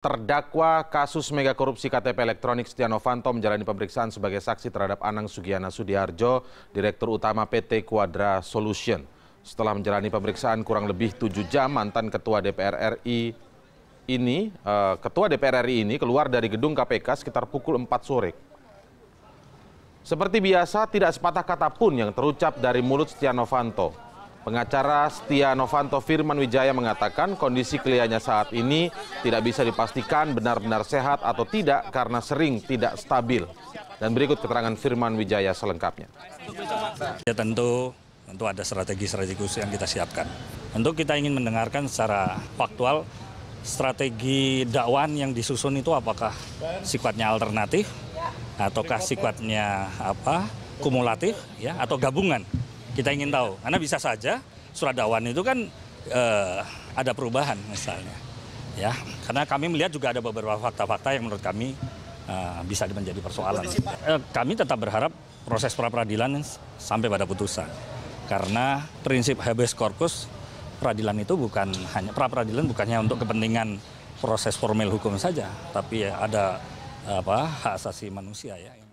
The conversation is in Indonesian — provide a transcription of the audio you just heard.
Terdakwa kasus megakorupsi KTP elektronik Setia Novanto menjalani pemeriksaan sebagai saksi terhadap Anang Sugiana Sudiarjo, Direktur Utama PT Quadra Solution. Setelah menjalani pemeriksaan kurang lebih tujuh jam, mantan Ketua DPR RI ini, eh, Ketua DPR RI ini keluar dari gedung KPK sekitar pukul 4 sore. Seperti biasa, tidak sepatah kata pun yang terucap dari mulut Setia Novanto. Pengacara Setia Novanto Firman Wijaya mengatakan kondisi kliennya saat ini tidak bisa dipastikan benar-benar sehat atau tidak karena sering tidak stabil. Dan berikut keterangan Firman Wijaya selengkapnya. Ya tentu tentu ada strategi-strategi khusus yang kita siapkan. Tentu kita ingin mendengarkan secara faktual strategi dakwaan yang disusun itu apakah sifatnya alternatif ataukah sifatnya apa kumulatif ya atau gabungan kita ingin iya. tahu, karena bisa saja surat dakwaan itu kan eh, ada perubahan misalnya. Ya, karena kami melihat juga ada beberapa fakta-fakta yang menurut kami eh, bisa menjadi persoalan. Eh, kami tetap berharap proses pra peradilan sampai pada putusan. Karena prinsip habeas corpus peradilan itu bukan hanya pra peradilan bukannya untuk kepentingan proses formal hukum saja, tapi ya ada apa hak asasi manusia ya.